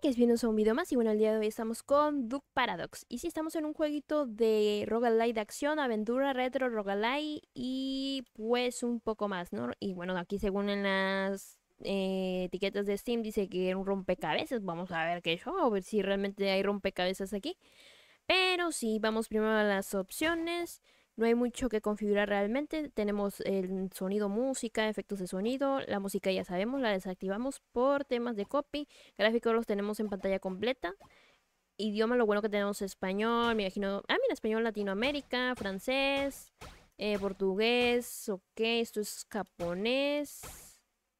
que es bienvenidos a un video más y bueno, el día de hoy estamos con Duke Paradox Y si estamos en un jueguito de roguelite de acción, aventura, retro, roguelite y pues un poco más, ¿no? Y bueno, aquí según en las eh, etiquetas de Steam dice que era un rompecabezas Vamos a ver qué es, a ver si realmente hay rompecabezas aquí Pero si vamos primero a las opciones no hay mucho que configurar realmente. Tenemos el sonido música, efectos de sonido. La música ya sabemos, la desactivamos por temas de copy. Gráficos los tenemos en pantalla completa. Idioma, lo bueno que tenemos español, me imagino... Ah, mira, español Latinoamérica, francés, eh, portugués, ok, esto es japonés,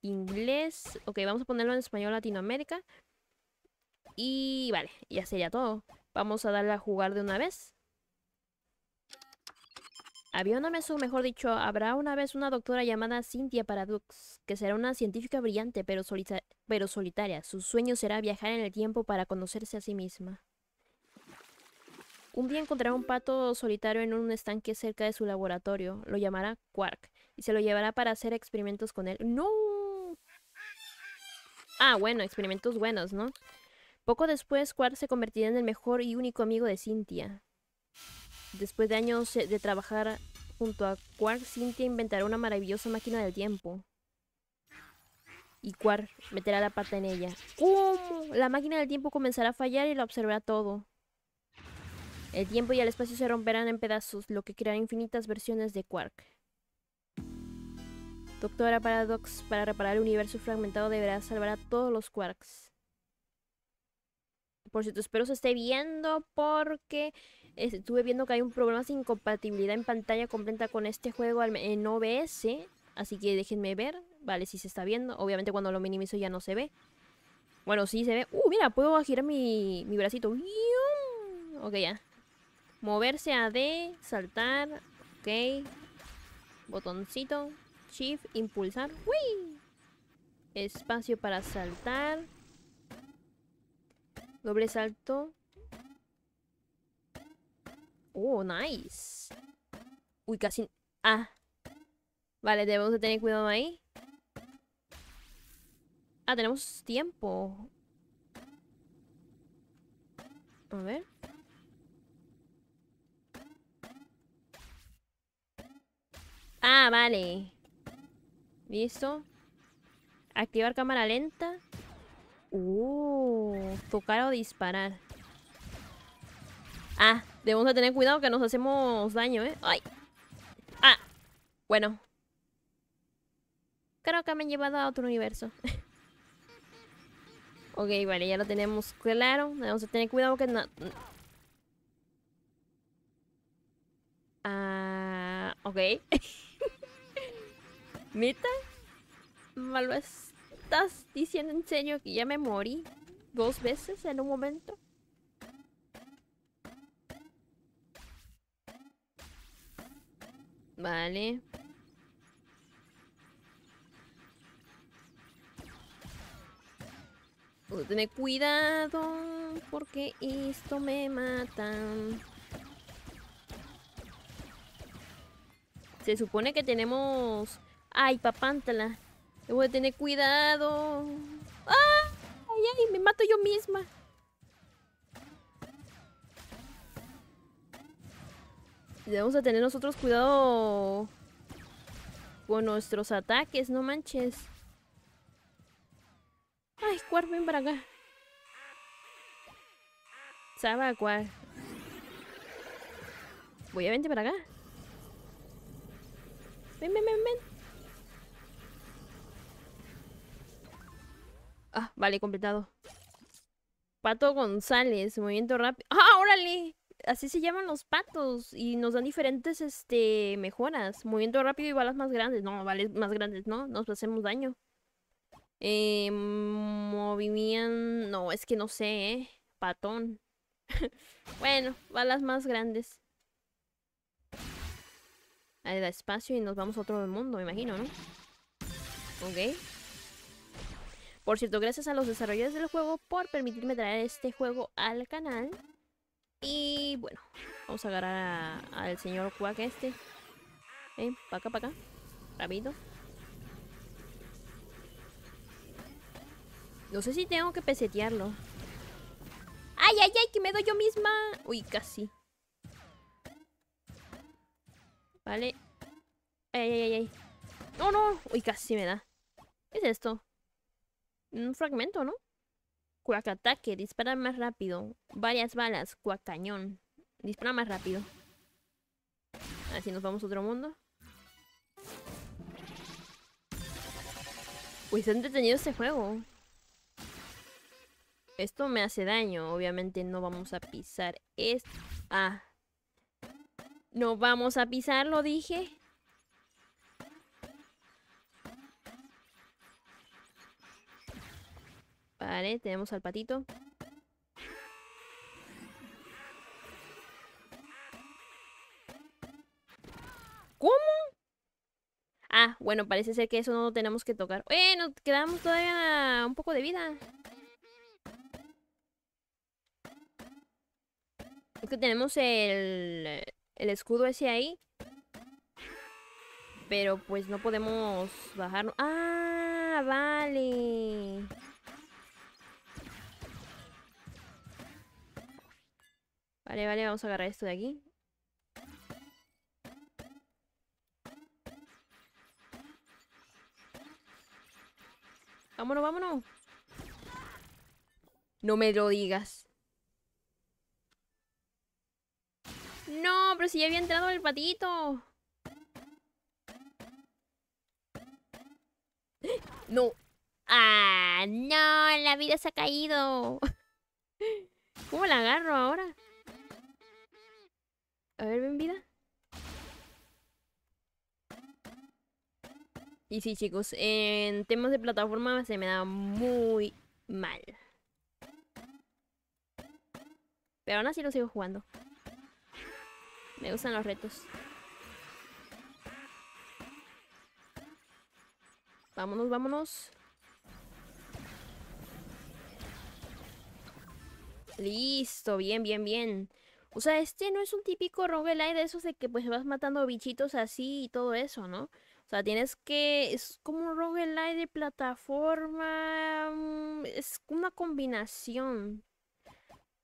inglés. Ok, vamos a ponerlo en español Latinoamérica. Y vale, ya sería todo. Vamos a darle a jugar de una vez. Había una mejor dicho, habrá una vez una doctora llamada Cynthia Paradox, que será una científica brillante pero, pero solitaria. Su sueño será viajar en el tiempo para conocerse a sí misma. Un día encontrará un pato solitario en un estanque cerca de su laboratorio. Lo llamará Quark y se lo llevará para hacer experimentos con él. ¡No! Ah, bueno, experimentos buenos, ¿no? Poco después, Quark se convertirá en el mejor y único amigo de Cynthia. Después de años eh, de trabajar junto a Quark, Cynthia inventará una maravillosa máquina del tiempo. Y Quark meterá la pata en ella. La máquina del tiempo comenzará a fallar y la observará todo. El tiempo y el espacio se romperán en pedazos, lo que creará infinitas versiones de Quark. Doctora Paradox, para reparar el universo fragmentado deberá salvar a todos los Quarks. Por cierto, espero se esté viendo porque estuve viendo que hay un problema de incompatibilidad en pantalla completa con este juego en OBS, así que déjenme ver, vale, si se está viendo, obviamente cuando lo minimizo ya no se ve. Bueno, sí se ve. Uh, mira, puedo girar mi, mi bracito. Ok, ya. Moverse a D, saltar, ok. Botoncito, shift, impulsar. ¡Uy! Espacio para saltar. Doble salto. Oh, nice. Uy, casi... Ah. Vale, debemos de tener cuidado ahí. Ah, tenemos tiempo. A ver. Ah, vale. Listo. Activar cámara lenta. Uh, tocar o disparar. Ah. Debemos de tener cuidado que nos hacemos daño, ¿eh? ¡Ay! ¡Ah! Bueno. Creo que me han llevado a otro universo. ok, vale, ya lo tenemos claro. Debemos de tener cuidado que... No... Ah... ok. ¿Mita? ¿Me estás diciendo en serio que ya me morí dos veces en un momento? Vale. a tener cuidado porque esto me mata. Se supone que tenemos... ¡Ay, papántala! Debo de tener cuidado. ¡Ah! ¡Ay, ay! Me mato yo misma. Debemos de tener nosotros cuidado con nuestros ataques, no manches. Ay, Cuar, ven para acá. Saba, Cuar. Voy a vente para acá. Ven, ven, ven, ven. Ah, vale, completado. Pato González, movimiento rápido. ¡Ah, órale! así se llaman los patos y nos dan diferentes este, mejoras. Movimiento rápido y balas más grandes. No, balas más grandes, no. Nos hacemos daño. Eh, movimiento... No, es que no sé, ¿eh? Patón. bueno, balas más grandes. Ahí da espacio y nos vamos a otro mundo, me imagino, ¿no? Ok. Por cierto, gracias a los desarrolladores del juego por permitirme traer este juego al canal. Y bueno, vamos a agarrar al señor Quack este. Eh, para acá, pa' acá. Rápido. No sé si tengo que pesetearlo. ¡Ay, ay, ay! Que me doy yo misma. Uy, casi. Vale. Ay, ay, ay, ay. No, no. Uy, casi me da. ¿Qué es esto? Un fragmento, ¿no? ataque, dispara más rápido. Varias balas, cuacañón. Dispara más rápido. Así nos vamos a otro mundo. Uy, pues han detenido este juego. Esto me hace daño. Obviamente no vamos a pisar esto. Ah. No vamos a pisarlo, dije. Vale, tenemos al patito. ¿Cómo? Ah, bueno, parece ser que eso no lo tenemos que tocar. ¡Eh! Nos quedamos todavía un poco de vida. Es que tenemos el, el escudo ese ahí. Pero pues no podemos bajarnos. ¡Ah! Vale. Vale, vale, vamos a agarrar esto de aquí. Vámonos, vámonos. No me lo digas. No, pero si ya había entrado el patito. No. Ah, no, la vida se ha caído. ¿Cómo la agarro ahora? A ver, ven vida. Y sí, chicos, en temas de plataforma se me da muy mal. Pero aún así lo sigo jugando. Me gustan los retos. Vámonos, vámonos. Listo, bien, bien, bien. O sea, este no es un típico roguelite de esos de que pues vas matando bichitos así y todo eso, ¿no? O sea, tienes que. Es como un roguelite de plataforma. Mm, es una combinación.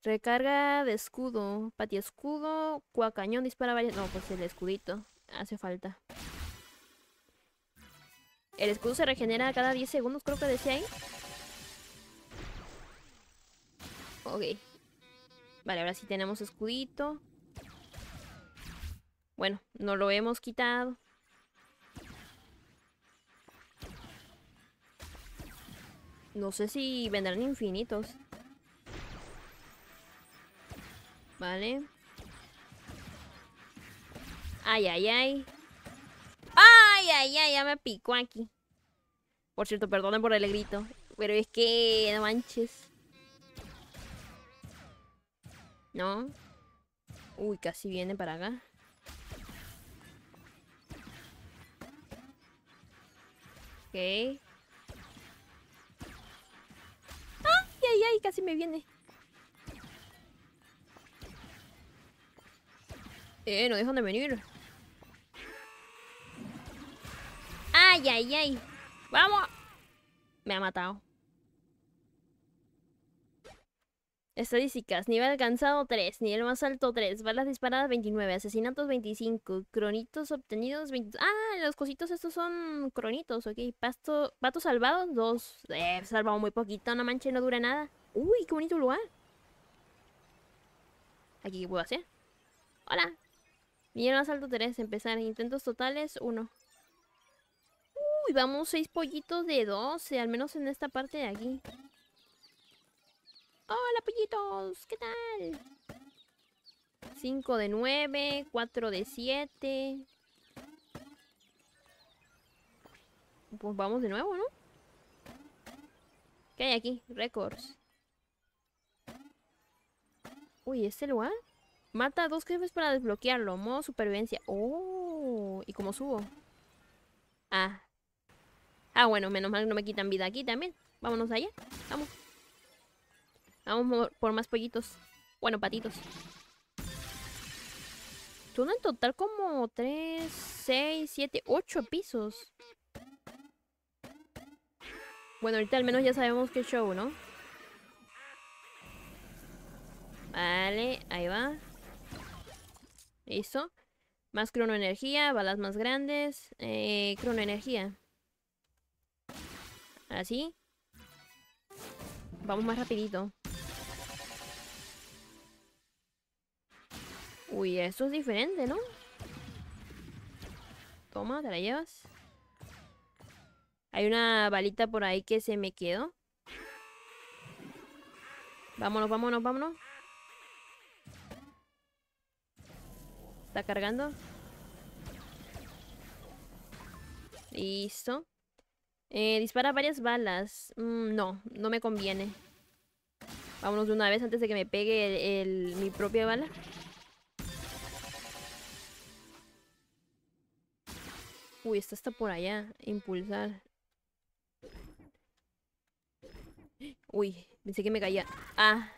Recarga de escudo. Pati escudo. Cuacañón dispara varias. No, pues el escudito. Hace falta. El escudo se regenera cada 10 segundos, creo que decía ahí. Ok. Vale, ahora sí tenemos escudito. Bueno, no lo hemos quitado. No sé si vendrán infinitos. Vale. Ay, ay, ay. Ay, ay, ay, ya me picó aquí. Por cierto, perdonen por el grito. Pero es que, no manches. No. Uy, casi viene para acá. Ok. ¡Ay, ay, ay! Casi me viene. Eh, no dejan de venir. ¡Ay, ay, ay! ¡Vamos! Me ha matado. Estadísticas, nivel alcanzado 3, nivel más alto 3, balas disparadas 29, asesinatos 25, cronitos obtenidos 20... Ah, los cositos estos son cronitos, ok. Pasto, patos salvados 2. Eh, salvado muy poquito, no manches, no dura nada. Uy, qué bonito lugar. Aquí, ¿qué puedo hacer? Hola. Nivel más alto 3, empezar. Intentos totales 1. Uy, vamos 6 pollitos de 12, al menos en esta parte de aquí. Hola, pollitos, ¿qué tal? 5 de 9, 4 de 7. Pues vamos de nuevo, ¿no? ¿Qué hay aquí? Records. Uy, ¿este lugar? Mata a dos jefes para desbloquearlo. Modo supervivencia. Oh, ¿y cómo subo? Ah. Ah, bueno, menos mal que no me quitan vida aquí también. Vámonos allá. Vamos. Vamos por más pollitos. Bueno, patitos. Son en total como 3, 6, 7, 8 pisos. Bueno, ahorita al menos ya sabemos qué show, ¿no? Vale, ahí va. eso Más cronoenergía, balas más grandes. Eh, cronoenergía. Así. Vamos más rapidito. Uy, eso es diferente, ¿no? Toma, te la llevas. Hay una balita por ahí que se me quedó. Vámonos, vámonos, vámonos. Está cargando. Listo. Eh, dispara varias balas. Mm, no, no me conviene. Vámonos de una vez antes de que me pegue mi propia bala. Uy, esta está por allá. Impulsar. Uy, pensé que me caía. Ah.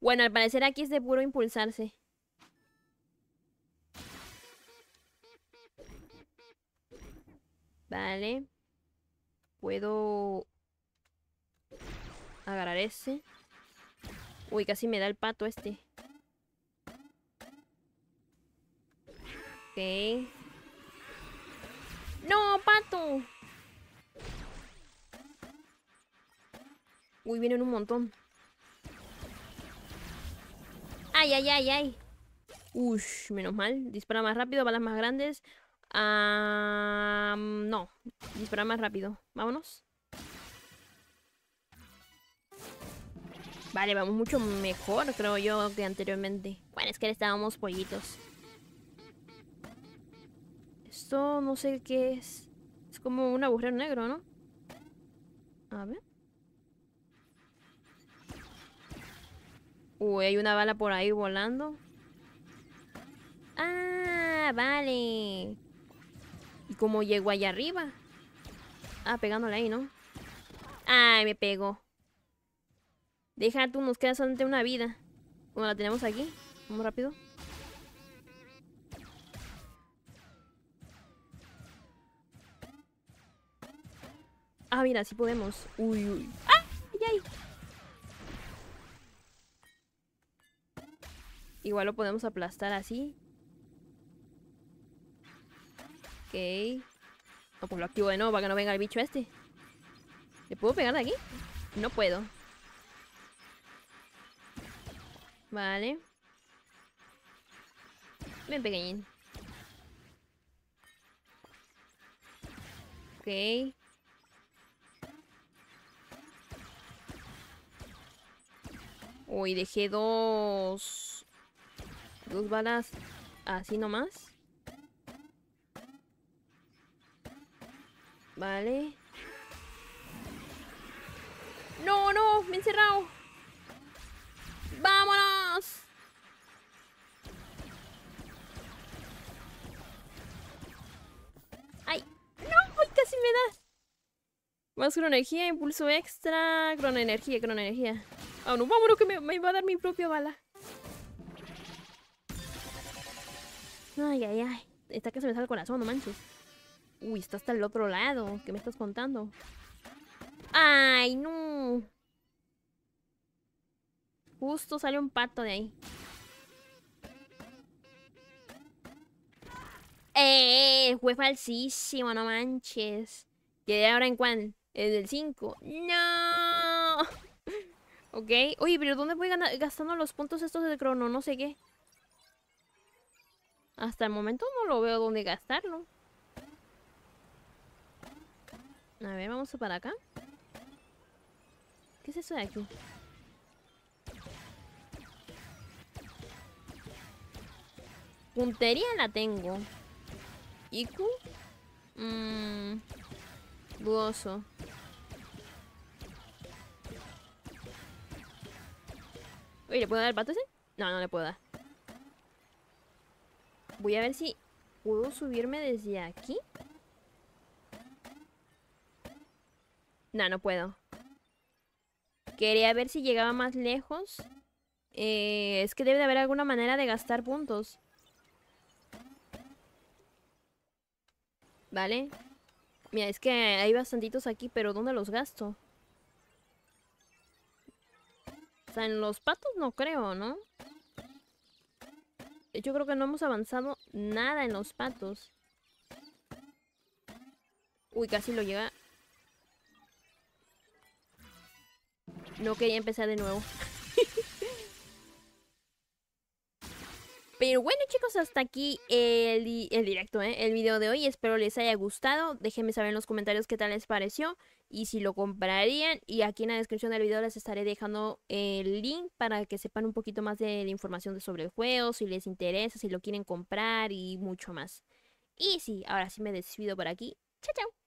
Bueno, al parecer aquí es de puro impulsarse. Vale. Puedo... Agarrar ese. Uy, casi me da el pato este. Ok. ¡No, pato! Uy, vienen un montón. ¡Ay, ay, ay, ay! Uy, menos mal. Dispara más rápido, balas más grandes. Ah, no, dispara más rápido. Vámonos. Vale, vamos mucho mejor, creo yo, que anteriormente. Bueno, es que estábamos pollitos no sé qué es. Es como un agujero negro, ¿no? A ver. Uy, hay una bala por ahí volando. Ah, vale. ¿Y cómo llegó allá arriba? Ah, pegándole ahí, ¿no? Ay, me pegó. Deja tú, nos queda solamente una vida. Bueno, la tenemos aquí. Vamos rápido. Ah, mira, sí podemos. Uy, uy. ¡Ah! ay! Igual lo podemos aplastar así. Ok. No, pues lo activo de nuevo para que no venga el bicho este. ¿Le puedo pegar de aquí? No puedo. Vale. Ven, pequeñín. Ok. Uy, dejé dos... Dos balas así nomás. Vale. No, no, me he encerrado. ¡Vámonos! ¡Ay! ¡No! Casi me da. Más cronoenergía, impulso extra. cronoenergía, energía Ah, no, vámonos que me, me va a dar mi propia bala. Ay, ay, ay. Está que se me sale el corazón, no manches. Uy, está hasta el otro lado. ¿Qué me estás contando? ¡Ay, no! Justo sale un pato de ahí. ¡Eh! Fue falsísimo, no manches. de ahora en cuál? El del 5. ¡No! Ok. Oye, pero ¿dónde voy gastando los puntos estos de crono? No sé qué. Hasta el momento no lo veo dónde gastarlo. A ver, vamos para acá. ¿Qué es eso de aquí? Puntería la tengo. Iku. Mmm. Dudoso. Oye, ¿le puedo dar el pato ese? No, no le puedo dar. Voy a ver si puedo subirme desde aquí. No, no puedo. Quería ver si llegaba más lejos. Eh, es que debe de haber alguna manera de gastar puntos. Vale. Mira, es que hay bastantitos aquí, pero ¿dónde los gasto? O sea, en los patos no creo, ¿no? Yo creo que no hemos avanzado nada en los patos. Uy, casi lo llega. No quería empezar de nuevo. bueno chicos, hasta aquí el, directo, ¿eh? el video de hoy. Espero les haya gustado. Déjenme saber en los comentarios qué tal les pareció y si lo comprarían. Y aquí en la descripción del video les estaré dejando el link para que sepan un poquito más de la información sobre el juego, si les interesa, si lo quieren comprar y mucho más. Y sí, ahora sí me despido por aquí. Chao, chao.